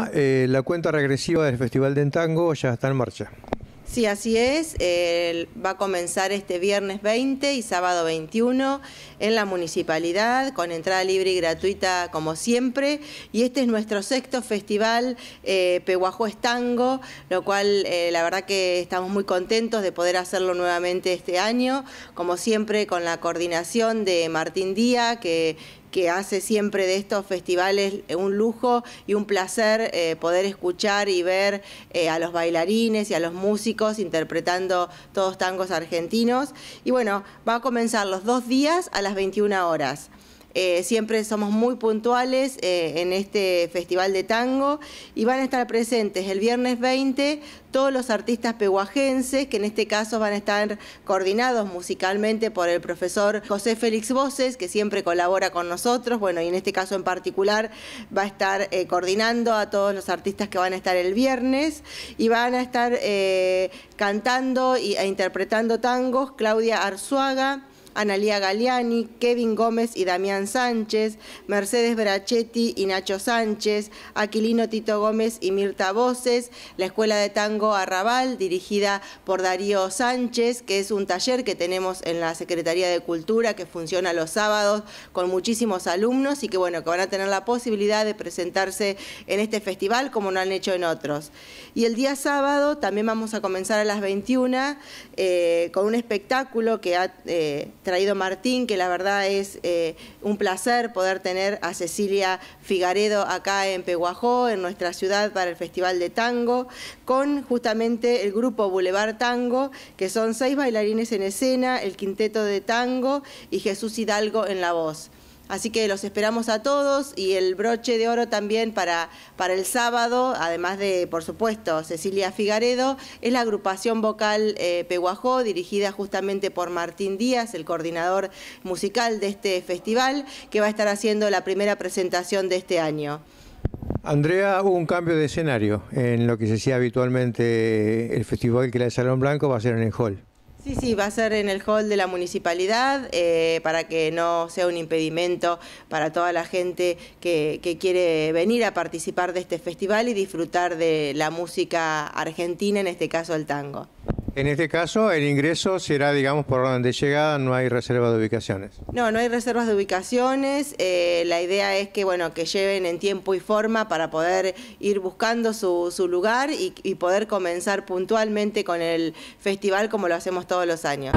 Ah, eh, la cuenta regresiva del Festival de Tango ya está en marcha. Sí, así es. va a comenzar este viernes 20 y sábado 21 en la municipalidad, con entrada libre y gratuita como siempre. Y este es nuestro sexto festival, eh, es Tango, lo cual eh, la verdad que estamos muy contentos de poder hacerlo nuevamente este año, como siempre con la coordinación de Martín Díaz, que que hace siempre de estos festivales eh, un lujo y un placer eh, poder escuchar y ver eh, a los bailarines y a los músicos interpretando todos tangos argentinos. Y bueno, va a comenzar los dos días a las 21 horas. Eh, siempre somos muy puntuales eh, en este festival de tango y van a estar presentes el viernes 20 todos los artistas pehuajenses, que en este caso van a estar coordinados musicalmente por el profesor José Félix Voces, que siempre colabora con nosotros, bueno, y en este caso en particular va a estar eh, coordinando a todos los artistas que van a estar el viernes y van a estar cantando y, e interpretando tangos Claudia Arzuaga, Analia Galiani, Kevin Gómez y Damián Sánchez, Mercedes Brachetti y Nacho Sánchez, Aquilino Tito Gómez y Mirta Voces, la Escuela de Tango Arrabal, dirigida por Darío Sánchez, que es un taller que tenemos en la Secretaría de Cultura, que funciona los sábados con muchísimos alumnos y que bueno, que van a tener la posibilidad de presentarse en este festival como no han hecho en otros. Y el día sábado también vamos a comenzar a las 21 eh, con un espectáculo que ha eh, traído Martín, que la verdad es eh, un placer poder tener a Cecilia Figaredo acá en Peguajó, en nuestra ciudad, para el Festival de Tango, con justamente el grupo Boulevard Tango, que son seis bailarines en escena, el quinteto de tango y Jesús Hidalgo en la voz. Así que los esperamos a todos y el broche de oro también para, para el sábado, además de, por supuesto, Cecilia Figaredo, es la agrupación vocal eh, Peguajó, dirigida justamente por Martín Díaz, el coordinador musical de este festival, que va a estar haciendo la primera presentación de este año. Andrea, hubo un cambio de escenario en lo que se hacía habitualmente el festival que era el Salón Blanco, va a ser en el hall. Sí, sí, va a ser en el hall de la municipalidad eh, para que no sea un impedimento para toda la gente que, quiere venir a participar de este festival y disfrutar de la música argentina, en este caso el tango. En este caso, el ingreso será, digamos, por orden de llegada, no hay reservas de ubicaciones. No, no hay reservas de ubicaciones. Eh, la idea es que, bueno, que lleven en tiempo y forma para poder ir buscando su, lugar y poder comenzar puntualmente con el festival como lo hacemos todos los años.